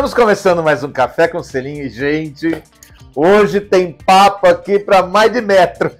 Estamos começando mais um Café com Selinho, gente. Hoje tem papo aqui para mais de metro.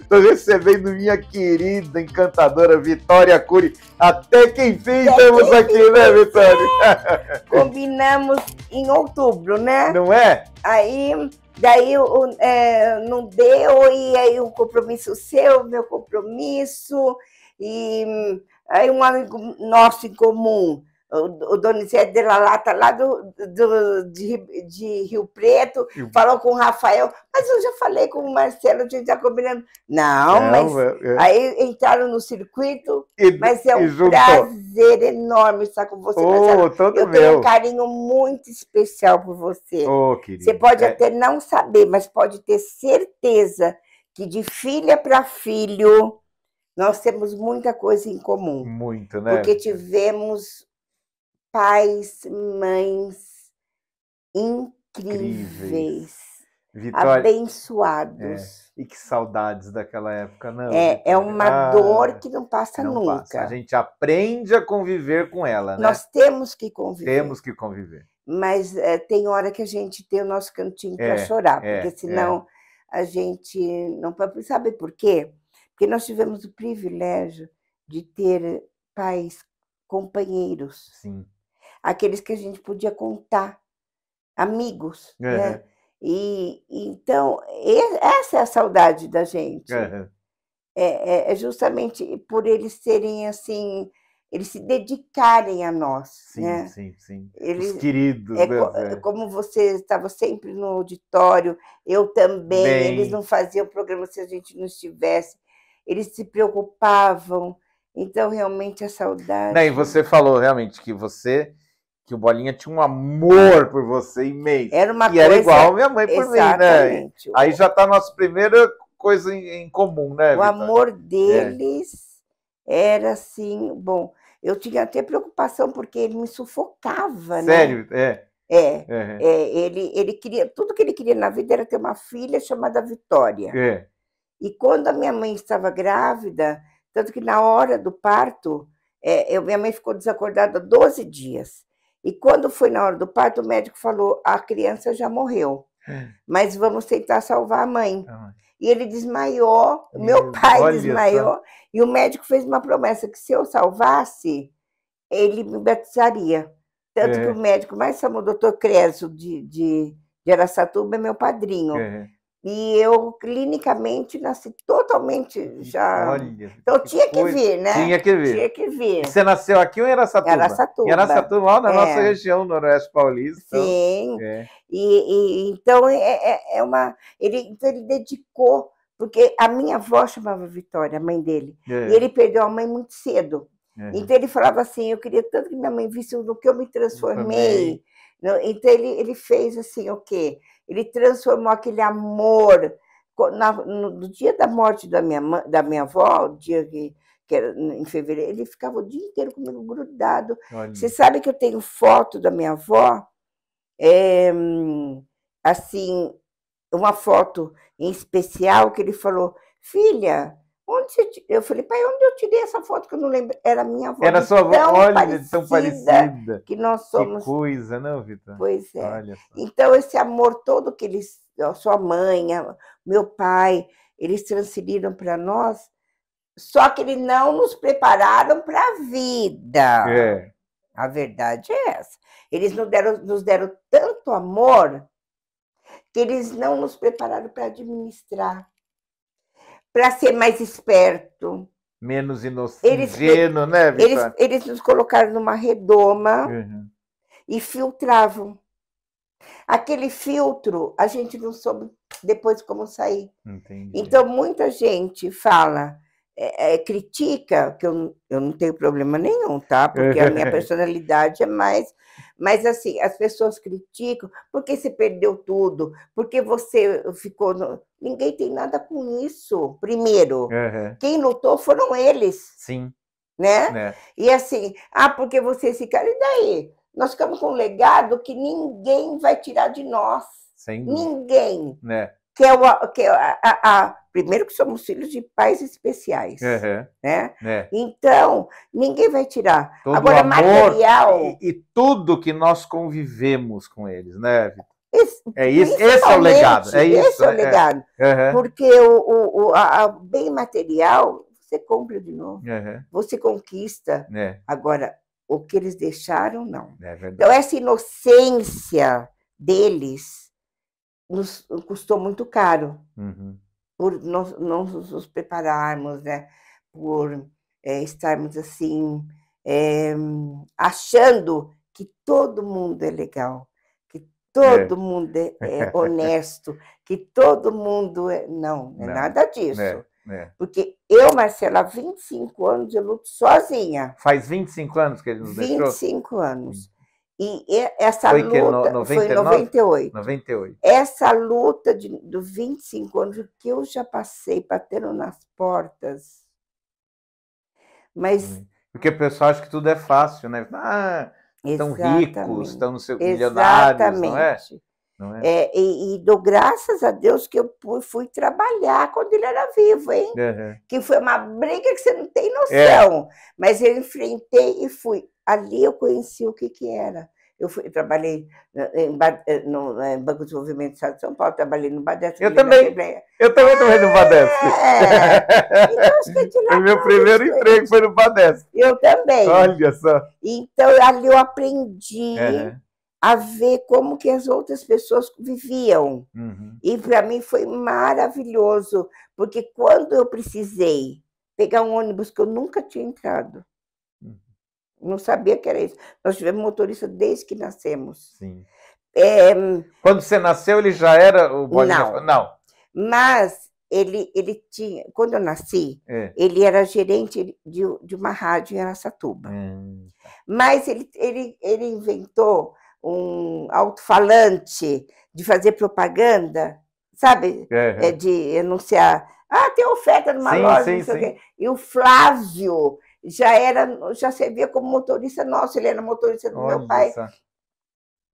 Estou recebendo minha querida, encantadora Vitória Cury. Até que enfim estamos aqui, né, Vitória? Combinamos em outubro, né? Não é? Aí, daí o, é, não deu, e aí o compromisso seu, meu compromisso, e hum, aí um amigo nosso em comum o, Donizete de la Lata, lá do, do de, de, Rio Preto, Rio... falou com o Rafael, mas eu já falei com o Marcelo, a gente já tá combinando. Não, Não mas é, é. aí entraram no circuito, e, mas é um prazer enorme estar com você, oh, eu meu. tenho um carinho muito especial por você. Oh, você pode é. até não saber, mas pode ter certeza que de filha para filho nós temos muita coisa em comum. Muito, né? Porque tivemos pais, mães incríveis, Vitória... abençoados. É. E que saudades daquela época, não? É, é uma ah, dor que não passa não nunca. Passa. A gente aprende a conviver com ela, né? Nós temos que conviver. Temos que conviver. Mas é, tem hora que a gente tem o nosso cantinho é, para chorar, é, porque é. senão a gente não. Sabe por quê? Porque nós tivemos o privilégio de ter pais companheiros. Sim aqueles que a gente podia contar, amigos, uhum. né? E, então, essa é a saudade da gente. Uhum. É, é, justamente por eles serem assim, eles se dedicarem a nós. Sim, né? sim, sim. Eles, Os queridos. É, né? é. Como você estava sempre no auditório, eu também. Bem... Eles não faziam programa se a gente não estivesse. Eles se preocupavam. Então, realmente, a né, saudade. Não, e você falou realmente que você que o Bolinha tinha um amor por você imenso. Era uma e coisa... era igual minha mãe por Exatamente. mim, né? Aí já está a nossa primeira coisa em, comum, né? O Vitória? amor é. deles é. era assim, bom, eu tinha até preocupação porque ele me sufocava, Sério? né? Sério, é. É. é. é, é, ele, ele queria, tudo que ele queria na vida era ter uma filha chamada Vitória. É. E quando a minha mãe estava grávida, tanto que na hora do parto, é, eu, minha mãe ficou desacordada 12 dias. E quando foi na hora do parto, o médico falou: a criança já morreu, é. mas vamos tentar salvar a mãe. Ah, e ele desmaiou, o meu pai desmaiou, e o médico fez uma promessa que se eu salvasse, ele me batizaria. Tanto é. que o médico mais famoso, o doutor Creso de, de, de é meu padrinho. É. E eu, clinicamente, nasci totalmente já. Olha, então tinha que vir, né? Tinha que vir. Tinha que vir. Você nasceu aqui ou era Aracatuba? Era Aracatuba. Era Aracatuba, lá na é. nossa região, Noroeste Paulista. Sim. É. E, e, então, é, é, é uma. Ele, então, ele dedicou, porque a minha avó chamava Vitória, a mãe dele. É. E ele perdeu a mãe muito cedo. É. Então, ele falava assim: eu queria tanto que minha mãe visse no que eu me transformei. Eu então, ele, ele fez assim: o quê? Ele transformou aquele amor. Na, no, no, dia da morte da minha, da minha avó, dia que, que era em fevereiro, ele ficava o dia inteiro comigo grudado. Olha. Você sabe que eu tenho foto da minha avó, é, assim, uma foto em especial que ele falou: Filha, Onde você Eu falei, pai, onde eu tirei essa foto que eu não lembro? Era minha avó. Era sua avó, olha, parecida tão parecida. Que nós somos. Que coisa, não, Vitor? Pois é. Então, esse amor todo que eles. Sua mãe, a, meu pai, eles transferiram para nós, só que eles não nos prepararam para a vida. É. A verdade é essa. Eles nos deram, nos deram tanto amor que eles não nos prepararam para administrar para ser mais esperto. Menos inocente, né, Vitória? Eles, eles nos colocaram numa redoma uhum. e filtravam. Aquele filtro, a gente não soube depois como sair. Entendi. Então, muita gente fala é, é, critica, que eu, eu não tenho problema nenhum, tá? Porque a minha personalidade é mais. Mas, assim, as pessoas criticam porque você perdeu tudo, porque você ficou. No... Ninguém tem nada com isso, primeiro. Uhum. Quem lutou foram eles. Sim. Né? É. E assim, ah, porque você se cara. E daí? Nós ficamos com um legado que ninguém vai tirar de nós. Sem ninguém. Né? que é o que é a, a, a, primeiro que somos filhos de pais especiais, uhum. né? É. Então ninguém vai tirar. Todo Agora material e, e, tudo que nós convivemos com eles, né? Esse, é isso, esse é o legado. É isso, esse é o é, é. legado, uhum. porque o, o a, bem material você compra de novo, uhum. você conquista. É. Agora o que eles deixaram não. então essa inocência deles nos custou muito caro uhum. por não, não nos prepararmos, né? por é, estarmos assim é, achando que todo mundo é legal, que todo é. mundo é, é honesto, que todo mundo é. Não, não. é nada disso. É, é. Porque eu, Marcela, há 25 anos eu luto sozinha. Faz 25 anos que ele nos 25 deixou? 25 anos. Hum. E essa foi luta. no, 99? Foi em 98. 98. Essa luta de, do 25 anos que eu já passei, batendo nas portas. Mas. Uhum. Porque o pessoal acha que tudo é fácil, né? Ah, estão ricos, estão milionários, não é? Exatamente. É? É, e, e, dou graças a Deus que eu fui trabalhar quando ele era vivo, hein? Uhum. Que foi uma briga que você não tem é. noção. É. Mas eu enfrentei e fui. Ali eu conheci o que, que era. Eu, fui, eu trabalhei eh, em, eh, no, no, eh, Banco de Desenvolvimento do Estado de São Paulo, trabalhei no Badesp. Eu também. É eu também trabalhei no Badesp. É. Então, acho que meu primeiro emprego foi no Badesp. Eu também. Olha só. Então, ali eu aprendi. Uhum a ver como que as outras pessoas viviam. Uhum. E para mim foi maravilhoso, porque quando eu precisei pegar um ônibus que eu nunca tinha entrado, uhum. não sabia que era isso. Nós tivemos motorista desde que nascemos. Sim. É... Quando você nasceu, ele já era o bode não. não. Mas ele, ele tinha, quando eu nasci, é. ele era gerente de, de uma rádio em Aracatuba. É. Hum, tá. Mas ele, ele, ele inventou um alto-falante, de fazer propaganda, sabe? É, é. é de anunciar. Ah, tem oferta numa sim, loja, sim, não sei o quê. E o Flávio já era, já servia como motorista nosso, ele era motorista do Olha meu pai. Essa.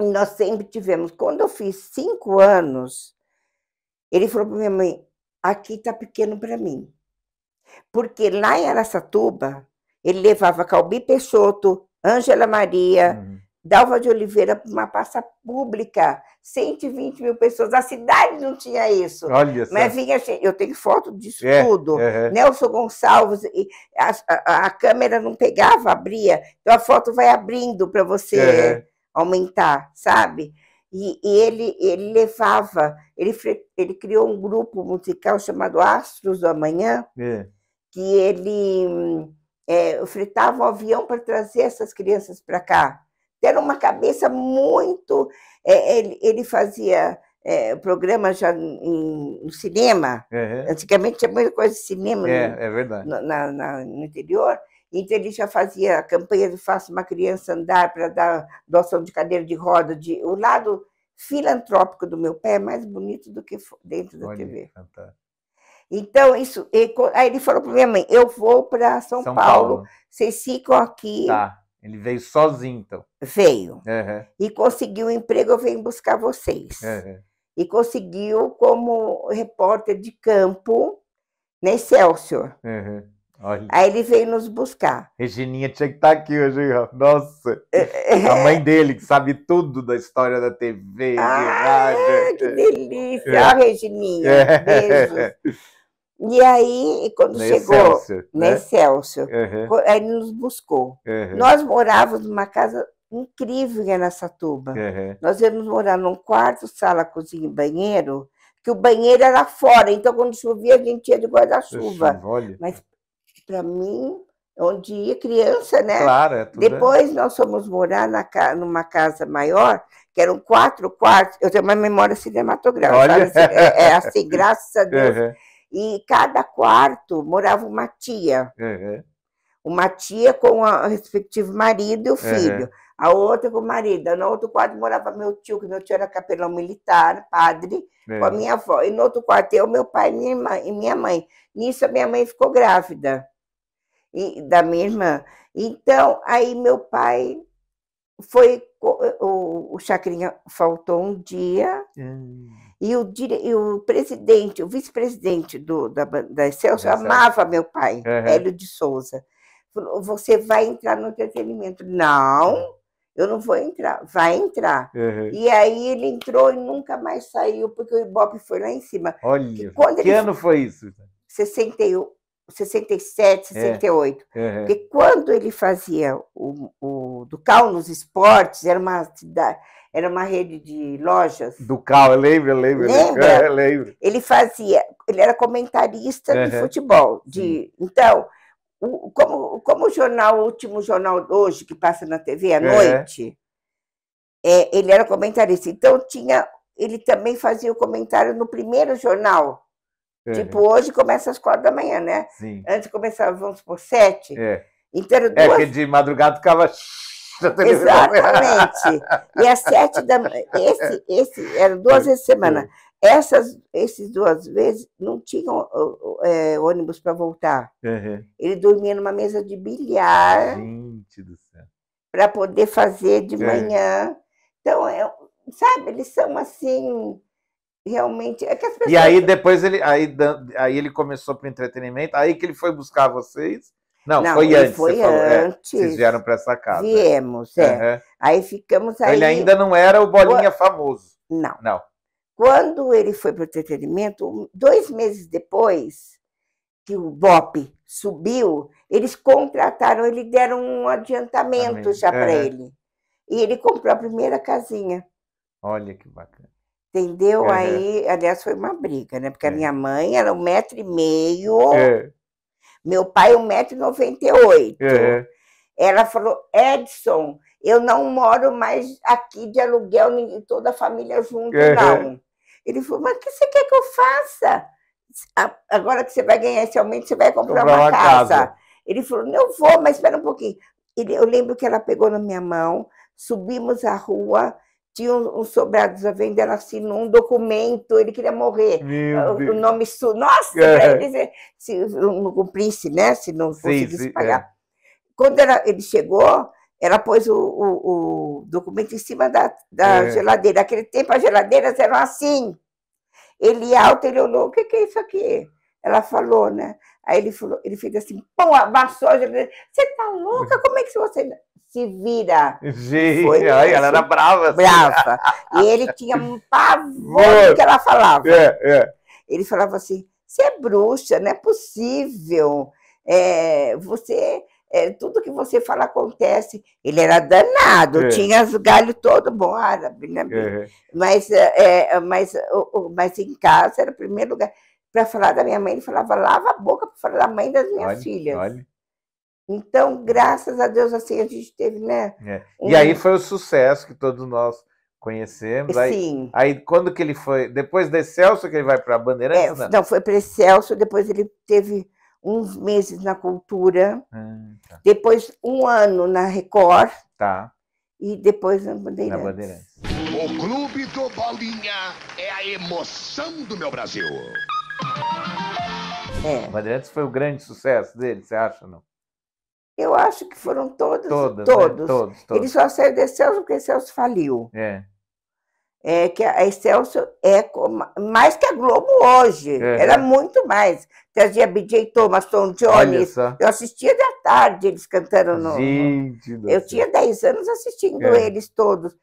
E nós sempre tivemos. Quando eu fiz cinco anos, ele falou para minha mãe: aqui está pequeno para mim. Porque lá em Aracatuba, ele levava Calbi Peixoto, Ângela Maria, uhum. Dalva de Oliveira para uma praça pública, 120 mil pessoas. A cidade não tinha isso. Olha só. Mas vinha gente, eu tenho foto disso é, tudo. É, Nelson Gonçalves, a, a, a, câmera não pegava, abria. Então a foto vai abrindo para você aumentar, sabe? E, e, ele, ele levava, ele, ele criou um grupo musical chamado Astros do Amanhã, é. que ele hum, é, o um avião para trazer essas crianças para cá era uma cabeça muito. É, ele, ele, fazia é, programas já em, no cinema. Uhum. Antigamente tinha muita coisa de cinema é, no, é verdade. No, na, na, no interior. Então ele já fazia a campanha do Faça uma Criança Andar para dar doação de cadeira de roda. De, o lado filantrópico do meu pé é mais bonito do que dentro da Olha, TV. Fantástico. Então, isso. Aí ele falou para minha mãe: eu vou para São, São Paulo, Paulo, vocês ficam aqui. Tá. Ele veio sozinho, então. Veio. Uhum. E conseguiu emprego, eu venho buscar vocês. Uhum. E conseguiu como repórter de campo na né, Excelsior. Uhum. Aí ele veio nos buscar. Regininha tinha que estar tá aqui hoje, nossa. É, a é. mãe dele, que sabe tudo da história da TV, ah, Que delícia, é. Regininha. É. Beijos. E aí, quando chegou Celso, né? Celso, uhum. ele nos buscou. Uhum. Nós morávamos numa casa incrível em Anassatuba. Uhum. Nós íamos morar num quarto, sala, cozinha e banheiro, que o banheiro era fora, então quando chovia a gente ia de guarda-chuva. Mas para mim, onde ia criança, né? Claro, é tudo. Né? Depois nós fomos morar na, numa casa maior, que eram quatro quartos. Eu tenho uma memória cinematográfica. Olha. É, é assim, graças a Deus. Uhum e cada quarto morava uma tia. Uhum. Uma tia com o respectivo marido e o filho. Uhum. A outra com o marido. No outro quarto morava meu tio, que meu tio era capelão militar, padre, uhum. com a minha avó. E no outro quarto eu, meu pai minha irmã, e minha mãe. Nisso a minha mãe ficou grávida e, da minha irmã. Então, aí meu pai foi. O, o Chacrinha faltou um dia. Uhum. E o, e o presidente, o vice-presidente da, da Excelsior amava meu pai, uhum. Hélio de Souza. Falou, você vai entrar no entretenimento. Não, eu não vou entrar. Vai entrar. Uhum. E aí ele entrou e nunca mais saiu, porque o Ibope foi lá em cima. Olha, que ele... ano foi isso? 68. 67, 68. É. Porque quando ele fazia o, o Ducal nos esportes, era uma era uma rede de lojas. Ducal, eu lembro, eu lembro. Lembra? É, eu lembro. Ele fazia, ele era comentarista de futebol. De, então, o, como, como o jornal, o último jornal hoje que passa na TV à noite, é, ele era comentarista. Então tinha, ele também fazia o comentário no primeiro jornal é. Tipo, hoje começa às quatro da manhã, né? Sim. Antes começava, vamos por sete. É. Então, duas... É, que de madrugada ficava. Exatamente. e às sete da manhã. Esse, esse, era duas vezes por semana. Essas esses duas vezes não tinham é, ônibus para voltar. Uhum. Ele dormia numa mesa de bilhar. Gente do céu. Para poder fazer de é. manhã. Então, eu, sabe, eles são assim realmente é que as pessoas... E aí depois ele aí, aí ele começou para entretenimento, aí que ele foi buscar vocês. Não, Não foi antes. Foi é, antes. É, vocês vieram para essa casa. Viemos, é. Uhum. Aí ficamos aí. Ele ainda não era o Bolinha o... famoso. Não. Não. Quando ele foi para o entretenimento, dois meses depois que o BOP subiu, eles contrataram, ele deram um adiantamento Amém. já para ele. E ele comprou a primeira casinha. Olha que bacana. Entendeu? Aí, aliás, foi uma briga, né? Porque a é. minha mãe era um metro e meio, é. meu pai um metro e noventa e oito. Ela falou, Edson, eu não moro mais aqui de aluguel, toda a família junto, não. Ele falou, mas o que você quer que eu faça? Agora que você vai ganhar esse aumento, você vai comprar, comprar uma, casa. casa. Ele falou, não vou, mas espera um pouquinho. Ele, eu lembro que ela pegou na minha mão, subimos a rua, tinha uns sobrados à venda, ela assinou um documento, ele queria morrer. O nome su... Nossa, é. se não cumprisse, né? Se não conseguisse sim, pagar. É. Quando ela, ele chegou, ela pôs o, o, o documento em cima da, da é. geladeira. Naquele tempo as geladeiras eram assim. Ele ia alto, ele olhou, o que, que é isso aqui? Ela falou, né? Aí ele falou, ele fez assim, pão, amassou a geladeira. Você tá louca? Uhum. Como é que você se vira. Gente, foi, ai, ela era brava. Assim. Brava. E ele tinha um pavor do que ela falava. É, é. Ele falava assim, você é bruxa, não é possível. É, você é, tudo que você fala acontece. Ele era danado, é. tinha os galhos todo bom árabe, ah, né? É. Mas, é, é mas, mas em casa era o primeiro lugar. Para falar da minha mãe, ele falava, lava a boca para falar da mãe das minhas olha, filhas. Olha. Então, graças a Deus, assim, a gente teve, né? É. E um... aí foi o sucesso que todos nós conhecemos. Aí, Sim. Aí, quando que ele foi? Depois de Celso que ele vai para a Bandeirantes? É, não? foi para Celso, depois ele teve uns meses na Cultura, hum, tá. depois um ano na Record. Tá. E depois na Bandeirantes. na Bandeirantes. O Clube do Bolinha é a emoção do meu Brasil. É. Bandeirantes foi o grande sucesso dele, você acha, não? Eu acho que foram todos. Todas, todos. Né? todos, todos. Ele só saiu da Excelsior porque a Excelsior faliu. É. é. que a Excelsior é mais que a Globo hoje. É. Era muito mais. Trazia BJ Thomas, Tom Jones. Eu assistia da tarde eles cantando no. Gente, no... Eu tinha 10 anos assistindo é. eles todos.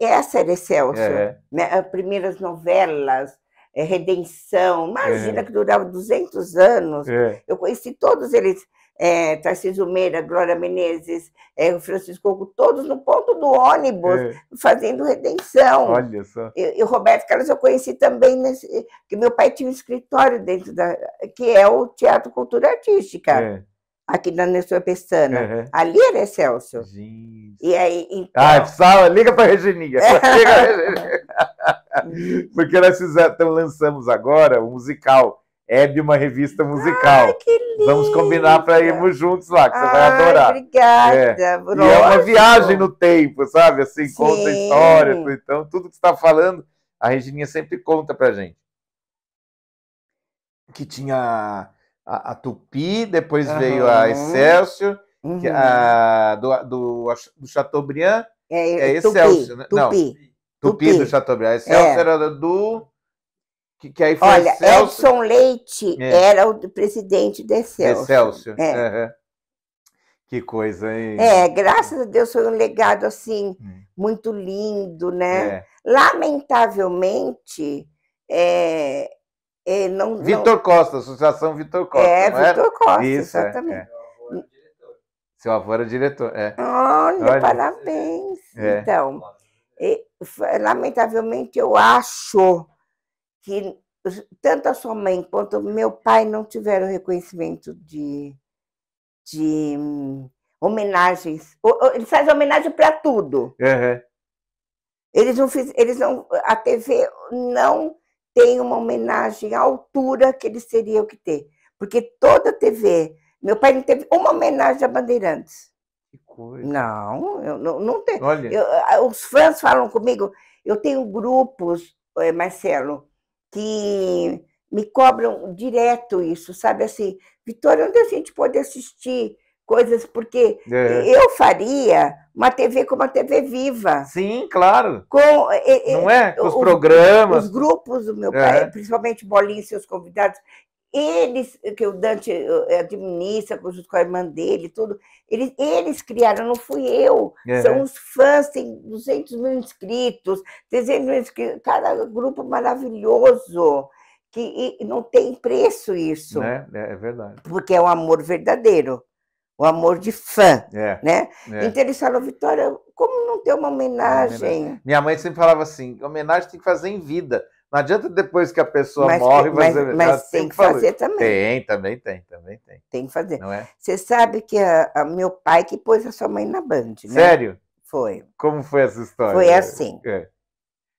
Essa era a é. Né? As ah, primeiras novelas. Eh, Redenção, imagina é. que durava 200 anos. É. Eu conheci todos eles é, Tarcísio Meira, Glória Menezes, é, Francisco Coco, todos no ponto do ônibus, é. fazendo redenção. Olha só. E, o Roberto Carlos eu conheci também, nesse, que meu pai tinha um escritório dentro da. que é o Teatro Cultura Artística. É. Aqui na Nestor Pestana. Ali era Excelso. Gente. E aí, então... Ah, sala, liga para a Regininha. Liga pra Regininha. Porque nós fizemos, então, lançamos agora o um musical é de uma revista musical. Ai, que lindo. Vamos combinar para irmos juntos lá, que você Ai, vai adorar. Obrigada, é. Bruno. E é uma viagem no tempo, sabe? Assim, Sim. conta história, então tudo que está falando, a Regininha sempre conta pra gente. Que tinha a, a Tupi, depois uhum. veio a Excelsior, uhum. a, do, do, do Chateaubriand. É, é Excelsior, Tupi, né? Tupi. Não, Tupi, Tupi do Chateaubriand. A Excelsior é. era do que, que aí foi Olha, Celso... Edson Leite é. era o presidente de Celso. De É. Que coisa, hein? É, graças a Deus foi um legado assim hum. muito lindo, né? É. Lamentavelmente, é, é, não. Vitor não... Costa, Associação Vitor Costa. É, é? Vitor Costa, Isso, é, exatamente. É. Seu avô era diretor, é. Olha, Olha. parabéns. Então, lamentavelmente, eu acho que tanto a sua mãe quanto meu pai não tiveram reconhecimento de, de hum, homenagens. Ele faz homenagem para tudo. Uhum. Eles não fiz, eles não, a TV não tem uma homenagem à altura que eles teriam que ter, porque toda a TV, meu pai não teve uma homenagem a Bandeirantes. Que coisa. Não, eu não, não tenho. Olha. Eu, os fãs falam comigo, eu tenho grupos, eh, Marcelo, que me cobram direto isso, sabe assim, Vitória, onde a gente pode assistir coisas, porque é. eu faria uma TV como a TV Viva. Sim, claro. Com, Não é? Com os, programas. Os grupos do meu é. pai, principalmente Bolinha e seus convidados, eles, que o Dante eh, eh, administra junto com a irmã dele, tudo, eles, eles criaram, não fui eu. É. São os fãs, tem 200 mil inscritos, 300 mil inscritos, cada grupo maravilhoso, que não tem preço isso. Né? É, é verdade. Porque é um amor verdadeiro, o amor de fã, é. né? É. Então eles falam, Vitória, como não ter uma homenagem? Minha mãe sempre falava assim, homenagem tem que fazer em vida. Não adianta depois que a pessoa mas, morre mas, fazer. Mas ah, tem, tem, que fazer, também. Tem, também tem, também tem. Tem que fazer. Não é? Você sabe que a, a meu pai que pôs a sua mãe na Band, né? Sério? Foi. Como foi essa história? Foi assim. É.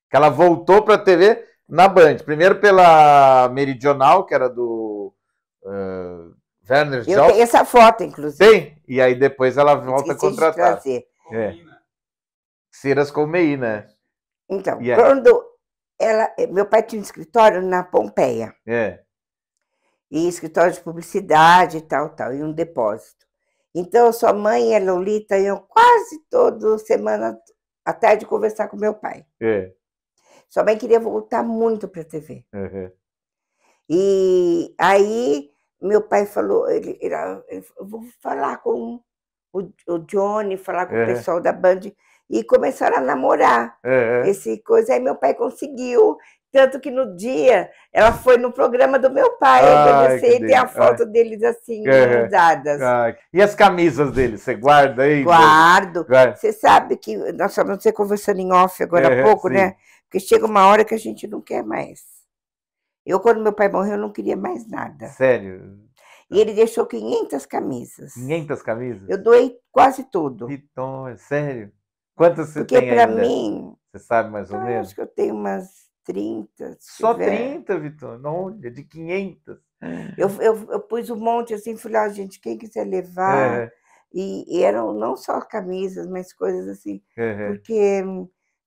Que ela voltou para a TV na Band. Primeiro pela Meridional, que era do. Uh, Werner Eu Job. tenho essa foto, inclusive. Tem? E aí depois ela volta a contratar. De trazer. É. Ciras Colmeí, né? Então, quando ela, meu pai tinha um escritório na Pompeia. É. E escritório de publicidade e tal, tal, e um depósito. Então, sua mãe e a Lolita iam quase toda semana à tarde conversar com meu pai. É. Sua mãe queria voltar muito para a TV. Uhum. E aí, meu pai falou: ele, ele, ele, eu vou falar com o, o Johnny, falar com o pessoal da Band e começaram a namorar. É, é. Esse coisa aí meu pai conseguiu. Tanto que no dia ela foi no programa do meu pai, Ai, você tem a foto Ai. deles assim, é. usadas. É. E as camisas deles, você guarda aí? Guardo. Guarda. Você sabe que nós estamos conversando em off agora há pouco, né? sim. né? Porque chega uma hora que a gente não quer mais. Eu, quando meu pai morreu, eu não queria mais nada. Sério? E ele deixou 500 camisas. 500 camisas? Eu doei quase tudo. Então, é sério? Quantas você Porque tem ainda? para mim... Você sabe mais ou menos? Acho que eu tenho umas 30. Só tiver. 30, Vitor? Não, olha, de 500. Eu, eu, eu, pus um monte assim, falei, ah, gente, quem quiser levar. É. E, e, eram não só camisas, mas coisas assim. Uhum. Porque,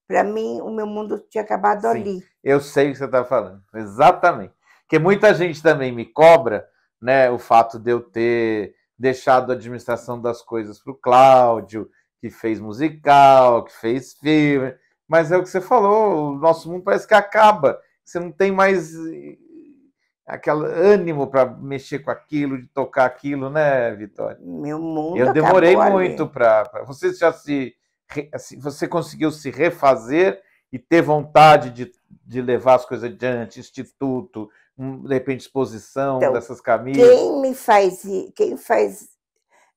para mim, o meu mundo tinha acabado Sim, ali. Eu sei o que você está falando, exatamente. Porque muita gente também me cobra né, o fato de eu ter deixado a administração das coisas para o Cláudio, que fez musical, que fez filme, mas é o que você falou, o nosso mundo parece que acaba, você não tem mais eh, aquele ânimo para mexer com aquilo, de tocar aquilo, né, Vitória? Meu mundo Eu demorei muito para você já se assim, você conseguiu se refazer e ter vontade de, de levar as coisas adiante, instituto, de repente exposição então, dessas camisas. Quem me faz quem faz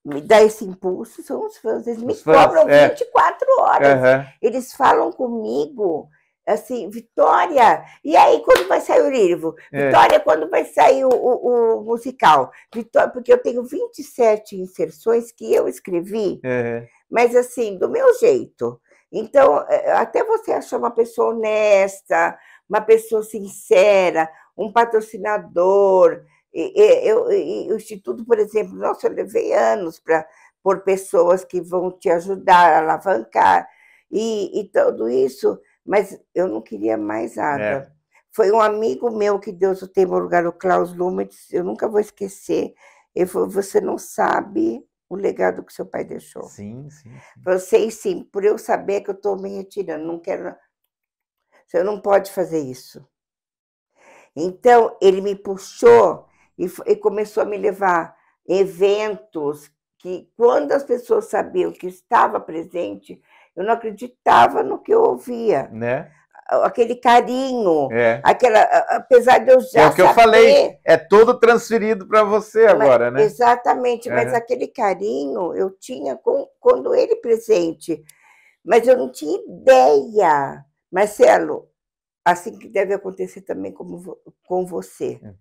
me dá esse impulso são os fãs. Eles me cobram é. 24 horas. Uhum. Eles falam comigo assim, Vitória, e aí quando vai sair o livro? É. Vitória, quando vai sair o, o, o, musical? Vitória, porque eu tenho 27 inserções que eu escrevi, é. mas assim, do meu jeito. Então, é, até você achar uma pessoa honesta, uma pessoa sincera, um patrocinador, eu, o Instituto, por exemplo, nossa, eu levei anos para por pessoas que vão te ajudar a alavancar e, e tudo isso, mas eu não queria mais nada. É. Foi um amigo meu que Deus o tem no lugar, o Klaus Lume, eu nunca vou esquecer. Ele falou: Você não sabe o legado que seu pai deixou. Sim, sim. sim. Vocês, sim, por eu saber que eu estou me retirando, não quero. Você não pode fazer isso. Então, ele me puxou e, e começou a me levar eventos que, quando as pessoas sabiam que estava presente, eu não acreditava no que eu ouvia. Né? Aquele carinho, é. aquela, apesar de eu já. É o que saber, eu falei, é todo transferido para você agora, mas, né? Exatamente, uhum. mas aquele carinho eu tinha com, quando ele presente. Mas eu não tinha ideia. Marcelo, assim que deve acontecer também com, com você. É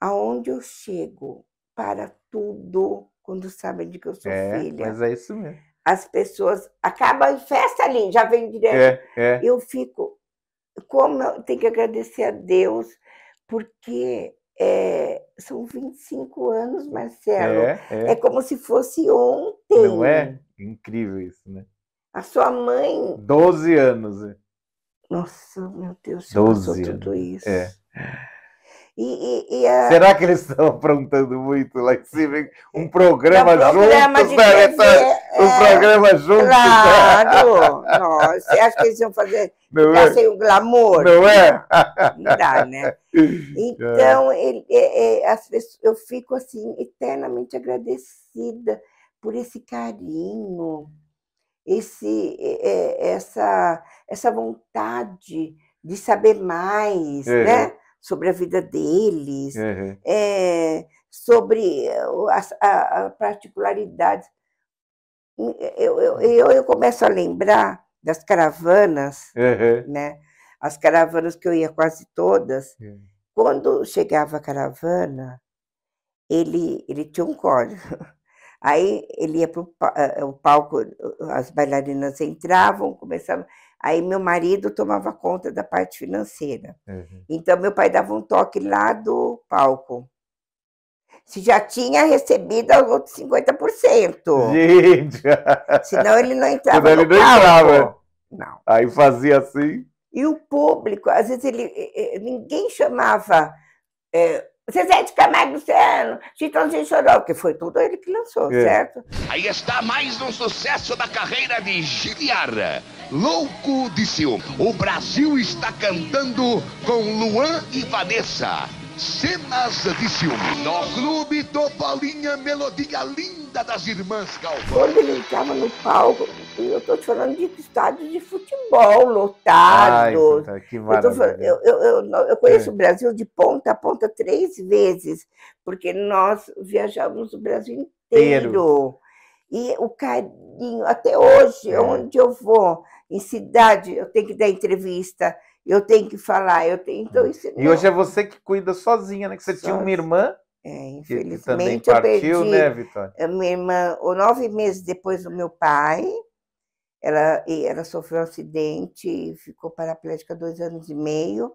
aonde eu chego para tudo quando sabem de que eu sou é, filha. Mas é isso mesmo. As pessoas acabam em festa ali, já vem direto. É, é. Eu fico, como eu tenho que agradecer a Deus, porque é, são 25 anos, Marcelo. É, é. é como se fosse ontem. Não é? Incrível isso, né? A sua mãe. 12 anos. Né? Nossa, meu Deus, você 12 passou anos. tudo isso. É. E, e, e a... Será que eles estão aprontando muito lá em cima? Um programa, né? tá, é um programa juntos, né? TV, um programa juntos. Claro! você acha que eles iam fazer é? passei é? sem o glamour? Não é? Não dá, né? Então, ele, é, é, as pessoas, eu fico assim, eternamente agradecida por esse carinho, esse, essa, essa vontade de saber mais, né? sobre a vida deles, uhum. é, sobre eh, as a, particularidade, particularidades. Eh, eu, eu, hum. eu, eu, começo a lembrar das caravanas, uhum. né? as caravanas que eu ia quase todas. Uhum. Quando chegava a caravana, ele, ele tinha um código. Aí ele ia para eh, eh, o palco, eh, as bailarinas entravam, começavam. Aí meu marido tomava conta da parte financeira. Uhum. Então meu pai dava um toque lá do palco. Se já tinha recebido os outros 50%. Gente! Senão ele não entrava. Senão ele não palco. entrava. Não. Aí fazia assim. E o público, às vezes ele ninguém chamava. É, Zezé de Camargo Luciano, é Chitãozinho chorou, porque foi tudo ele que lançou, é. certo? Aí está mais um sucesso da carreira de Giliara, Louco de Ciúme. O Brasil está cantando com Luan e Vanessa. Cenas de ciúme. No clube do Paulinha melodia linda das irmãs Galvão. Quando ele estava no palco, eu estou falando de estádio de futebol lotado. Ai, que maravilha. Eu, eu, eu, eu conheço é. o Brasil de ponta a ponta três vezes, porque nós viajamos o Brasil inteiro. Teiro. E o carinho, até hoje, é. onde eu vou, em cidade, eu tenho que dar entrevista eu tenho que falar, eu tenho então uhum. isso. E hoje é você que cuida sozinha, né? Que você tinha uma irmã. É, infelizmente que também partiu, eu perdi, né, Vitória? Minha irmã, nove meses depois do meu pai, ela, ela sofreu um acidente, ficou paraplégica dois anos e meio.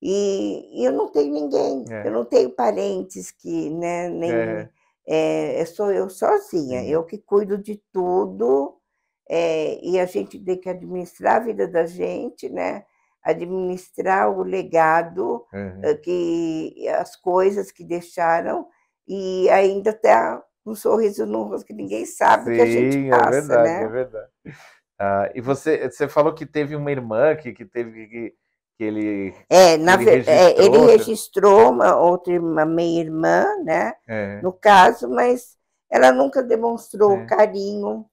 E, e eu não tenho ninguém, é. eu não tenho parentes que, né, nem é. É, é sou eu sozinha, uhum. eu que cuido de tudo, é, e a gente tem que administrar a vida da gente, né? administrar o legado, uhum. Eh, que as coisas que deixaram e ainda até tá um sorriso no rosto que ninguém sabe Sim, que a gente é passa, é verdade, né? É verdade. Ah, e você, você falou que teve uma irmã que, que teve que, que ele é na ele é, registrou, é, ele registrou uma outra uma meia irmã, né? É. No caso, mas ela nunca demonstrou é. carinho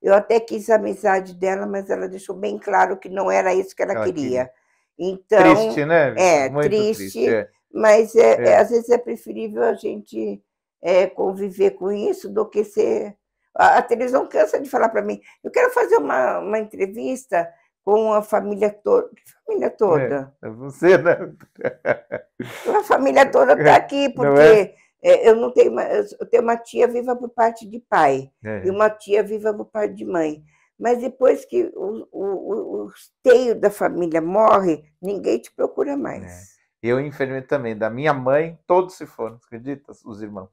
eu até quis a amizade dela, mas ela deixou bem claro que não era isso que ela, ela queria. queria. Então, triste, né? É, Muito triste, triste é. mas é, é. às vezes é preferível a gente é, conviver com isso do que ser. A, a televisão cansa de falar para mim. Eu quero fazer uma, uma entrevista com a família toda. Família é, toda. É, você, né? A família toda está aqui, é? porque é, eu não tenho uma, eu tenho uma tia viva por parte de pai é. e uma tia viva por parte de mãe. Mas depois que o, o, o esteio da família morre, ninguém te procura mais. É. Eu, infelizmente, também. Da minha mãe, todos se foram, acredita? Os irmãos.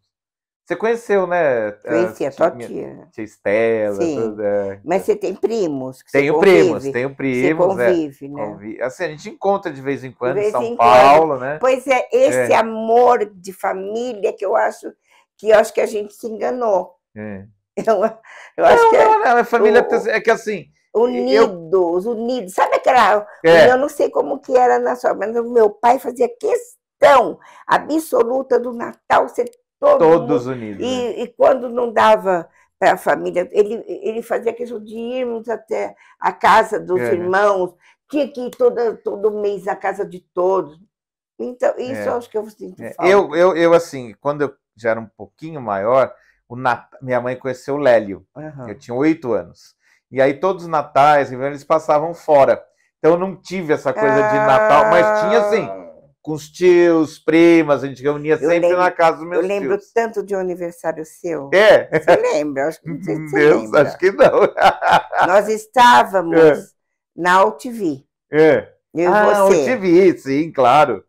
Você conheceu, né? Conheci a tua tia. Tia, Estela. Sim. É, mas é. você tem primos? Que tenho primos, tenho primos. Você é, convive, é, né? Convive. Assim, a gente encontra de vez em quando vez em São em Paulo, quando. né? Pois é, esse é. amor de família que eu acho que eu acho que a gente se enganou. É. Eu, eu acho não, que não, não, a família o, é que assim. Unidos, eu... unidos. Sabe aquela. É. Eu não sei como que era na sua, mas meu pai fazia questão absoluta do Natal ser Todo Todos mundo. unidos. E, né? e, quando não dava para a família, ele, ele fazia questão de irmos até a casa dos é. Né? irmãos, tinha que ir toda, todo mês à casa de todos. Então, é. isso é. eu acho que eu sinto é, falta. Eu, eu, eu, assim, quando eu já era um pouquinho maior, o Nat... minha mãe conheceu o Lélio. Uhum. Eu tinha oito anos. E aí todos os natais, eles passavam fora. Então eu não tive essa coisa ah... de Natal, mas tinha assim com os tios, primas, a gente reunia sempre lembro, na casa dos meus tios. Eu lembro tios. tanto de um aniversário seu. É? Você lembra? Acho que, não você Deus, lembra. acho que não. Nós estávamos é. na UTV. É. Eu ah, você. UTV, sim, claro.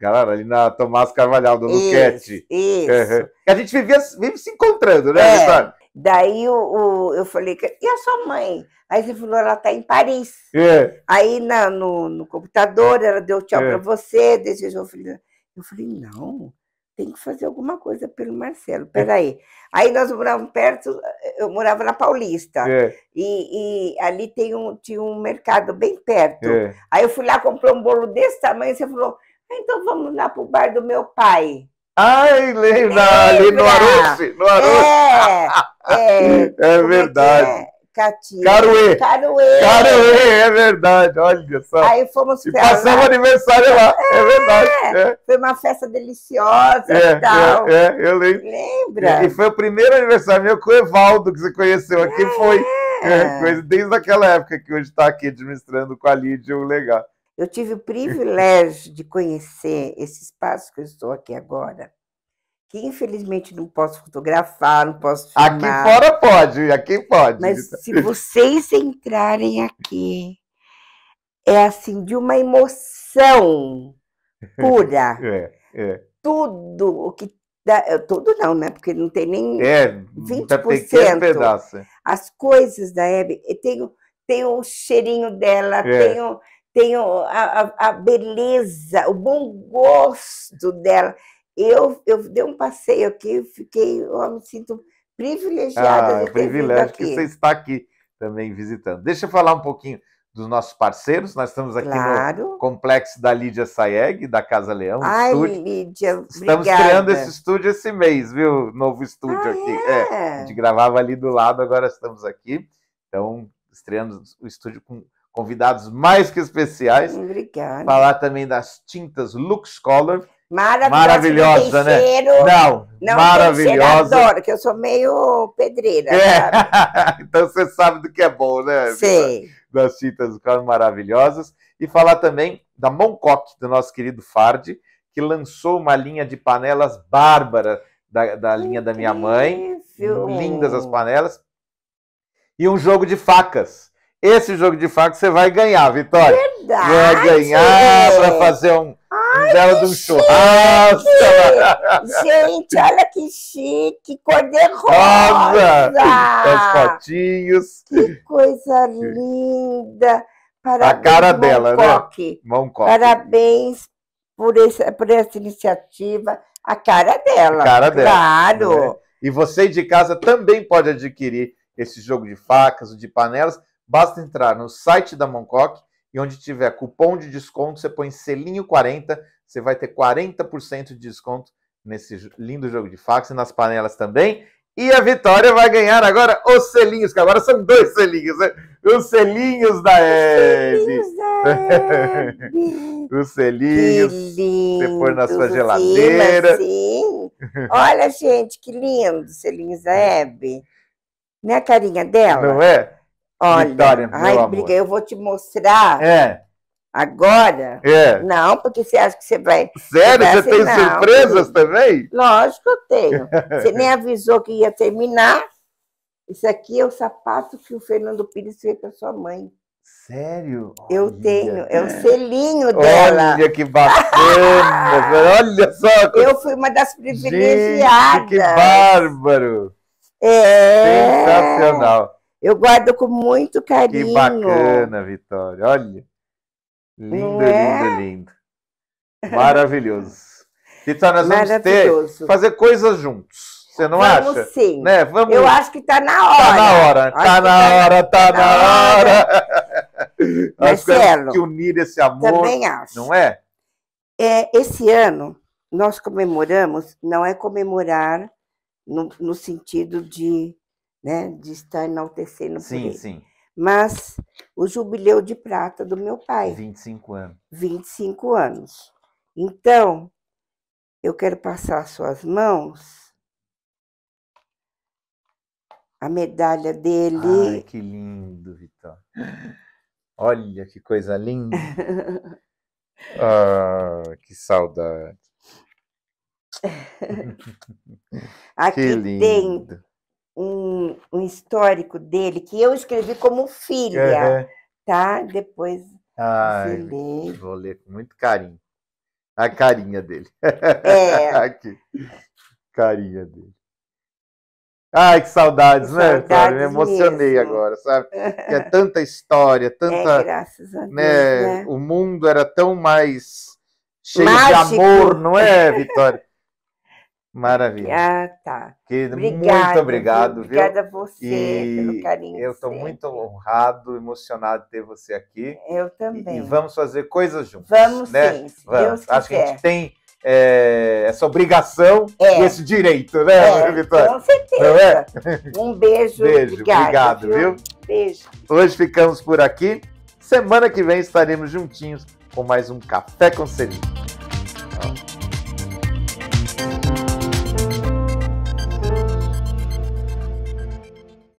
Galera, ali na Tomás Carvalhal, do isso, Luquete. Isso. É. A gente vivia, vive se encontrando, né, é. Vitória? Daí o, o, eu falei, e a sua mãe? Aí você falou, ela está em Paris. É. Aí na, no, no computador, ela deu tchau é. para você, desejou o Eu falei, não, tem que fazer alguma coisa pelo Marcelo, peraí. Aí nós morávamos perto, eu morava na Paulista, é. e, e, ali tem um, tinha um mercado bem perto. É. Aí eu fui lá, comprei um bolo desse tamanho, você falou, ah, então vamos lá pro bar do meu pai. Ai, lembra, lembra. ali no Aruce, no Aruce. É, É, é, é verdade. É Catinha. Caruê. Caruê. Caruê, é verdade, olha só. Aí fomos e passamos lá. aniversário lá, é, é verdade. É. Foi uma festa deliciosa é, e é, tal. É, é, eu lembro. Lembra? E foi o primeiro aniversário meu com o Evaldo, que você conheceu aqui, é. foi. desde aquela época que hoje está aqui administrando com a Lídia o legal. Eu tive o privilégio de conhecer esse espaço que eu estou aqui agora que infelizmente não posso fotografar, não posso filmar. Aqui fora pode, aqui pode. Mas então se vocês entrarem aqui, é assim, de uma emoção é, pura. É, é. Tudo o que dá, eh, tudo não, né? Porque não tem nem é, 20%. Pedaço. É. As coisas da Hebe, tem, tem o cheirinho dela, é. tem o, tem a, a beleza, o bom gosto dela. Eu, eu dei um passeio aqui, fiquei, eu me sinto privilegiada ah, de ter privilégio aqui. que você está aqui também visitando. Deixa eu falar um pouquinho dos nossos parceiros. Nós estamos aqui claro. no complexo da Lídia Saeg, da Casa Leão. Ai, estúdio. Lídia, Estamos obrigada. criando esse estúdio esse mês, viu? Novo estúdio ah, aqui. É? é? a gente gravava ali do lado, agora estamos aqui. Então, estreando o estúdio com convidados mais que especiais. Obrigada. Falar também das tintas Lux Color. Maravilhosa. Maravilhosa, né? não, não maravilhosa. Eu adoro, que eu sou meio pedreira. É. então você sabe do que é bom, né? Sei. Das tintas do carro maravilhosas. E falar também da Moncoque, do nosso querido Fard, que lançou uma linha de panelas bárbara da, da linha da minha mãe. Lindas as panelas. E um jogo de facas. Esse jogo de facas você vai ganhar, Vitória. Verdade. Vai ganhar para fazer um, ah, Ai, dela de um churrasco. Gente, olha que chique, cor de rosa. As fotinhos. Que coisa linda. Parabéns, a cara dela, né? Moncoque. né? Moncoque. Parabéns por, esse, por essa iniciativa. A cara dela. A cara dela. Claro. Né? E você de casa também pode adquirir esse jogo de facas, de panelas. Basta entrar no site da Moncoque e onde tiver cupom de desconto, você põe selinho 40, você vai ter 40% de desconto nesse lindo jogo de fax e nas panelas também. E a Vitória vai ganhar agora os selinhos, que agora são dois selinhos, né? Os selinhos da Hebe. os selinhos. Você põe na sua geladeira. Sim, sim. Olha, gente, que lindo, selinhos da Hebe. Não é a carinha dela? Não é? Olha, Vitória, meu ai, amor. eu vou te mostrar. É. Agora? É. Não, porque você acha que você vai. Sério? Você, tem assim, não, surpresas também? Lógico que eu tenho. Você nem avisou que ia terminar. Isso aqui é o sapato que o Fernando Pires fez para sua mãe. Sério? Eu Olha, tenho, é o selinho dela. Olha que bacana! Olha só! Eu fui uma das privilegiadas. Gente, que bárbaro! É. Sensacional. Eu guardo com muito carinho. Que bacana, Vitória. Olha. Lindo, é? lindo, lindo. Maravilhoso. Vitória, nós vamos ter, fazer coisas juntos. Você não vamos acha? Sim. Né? Vamos Eu acho que está na hora. Está na hora, está na, tá hora, está na, na hora. Marcelo, que unir esse amor. Também acho. Não é? é? Esse ano, nós comemoramos, não é comemorar no, no sentido de né, de estar enaltecendo sim, por ele. Sim. Mas o jubileu de prata do meu pai. 25 anos. 25 anos. Então, eu quero passar às suas mãos a medalha dele. Ai, que lindo, Vitor. Olha que coisa linda. ah, que saudade. Aqui que lindo um, um histórico dele que eu escrevi como filha, tá? Depois Ai, ler. vou ler com muito carinho. A carinha dele. É. Aqui. Carinha dele. Ai, que saudades, que né, saudades Me emocionei mesmo. agora, sabe? Que é tanta história, tanta. É, graças a né, Deus, né? né? O mundo era tão mais cheio Mágico. de amor, não é, Vitória? Maravilha. Ah, tá. Querido, obrigada, muito obrigado. Viu? Obrigada a você e pelo carinho. Eu estou muito honrado, emocionado de ter você aqui. Eu também. E, e vamos fazer coisas juntos. Vamos né? sim, se vamos. Deus Acho quiser. que a gente tem é, essa obrigação é. e esse direito, né, é, Vitória? Com certeza. É? Um beijo. Beijo, obrigado, viu? viu? Beijo. Hoje ficamos por aqui. Semana que vem estaremos juntinhos com mais um Café com Selinho.